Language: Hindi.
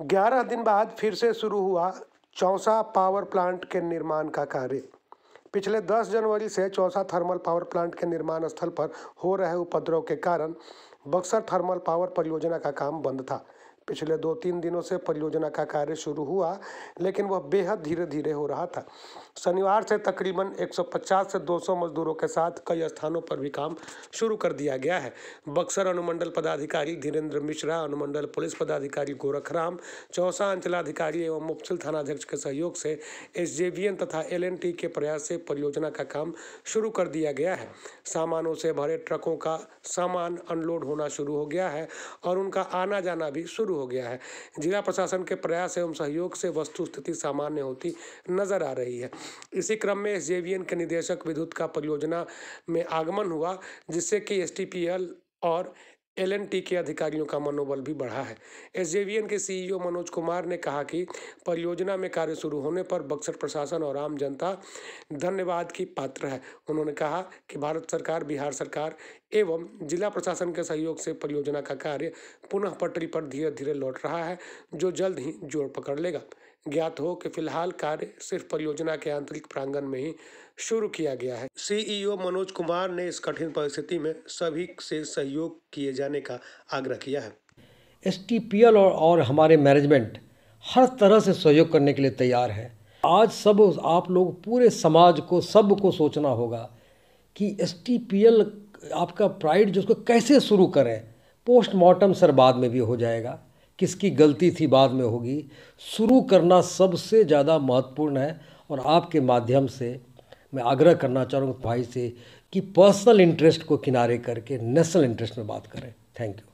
ग्यारह दिन बाद फिर से शुरू हुआ चौसा पावर प्लांट के निर्माण का कार्य पिछले 10 जनवरी से चौसा थर्मल पावर प्लांट के निर्माण स्थल पर हो रहे उपद्रव के कारण बक्सर थर्मल पावर परियोजना का काम बंद था पिछले दो तीन दिनों से परियोजना का कार्य शुरू हुआ लेकिन वह बेहद धीरे धीरे हो रहा था शनिवार से तकरीबन 150 से 200 मजदूरों के साथ कई स्थानों पर भी काम शुरू कर दिया गया है बक्सर अनुमंडल पदाधिकारी धीरेन्द्र मिश्रा अनुमंडल पुलिस पदाधिकारी गोरखराम चौसा अंचलाधिकारी एवं मुफ्सिल थानाध्यक्ष के सहयोग से एस तथा एल के प्रयास से परियोजना का काम शुरू कर दिया गया है सामानों से भरे ट्रकों का सामान अनलोड होना शुरू हो गया है और उनका आना जाना भी शुरू शुरू हो गया है जिला प्रशासन के प्रयास एवं सहयोग से वस्तु स्थिति सामान्य होती नजर आ रही है इसी क्रम में एस के निदेशक विद्युत का परियोजना में आगमन हुआ जिससे कि एस और एलएनटी के अधिकारियों का मनोबल भी बढ़ा है एसजेवीएन के सीईओ e मनोज कुमार ने कहा कि परियोजना में कार्य शुरू होने पर बक्सर प्रशासन और आम जनता धन्यवाद की पात्र है उन्होंने कहा कि भारत सरकार बिहार सरकार एवं जिला प्रशासन के सहयोग से परियोजना का कार्य पुनः पटरी पर धीरे धीरे लौट रहा है जो जल्द ही जोर पकड़ लेगा ज्ञात हो कि फिलहाल कार्य सिर्फ परियोजना के आंतरिक प्रांगण में ही शुरू किया गया है सीईओ मनोज कुमार ने इस कठिन परिस्थिति में सभी से सहयोग किए जाने का आग्रह किया है एस और, और हमारे मैनेजमेंट हर तरह से सहयोग करने के लिए तैयार है आज सब आप लोग पूरे समाज को सब को सोचना होगा कि एस आपका प्राइड जो उसको कैसे शुरू करें पोस्टमार्टम सर बाद में भी हो जाएगा किसकी गलती थी बाद में होगी शुरू करना सबसे ज़्यादा महत्वपूर्ण है और आपके माध्यम से मैं आग्रह करना चाहूँगा भाई से कि पर्सनल इंटरेस्ट को किनारे करके नेशनल इंटरेस्ट में बात करें थैंक यू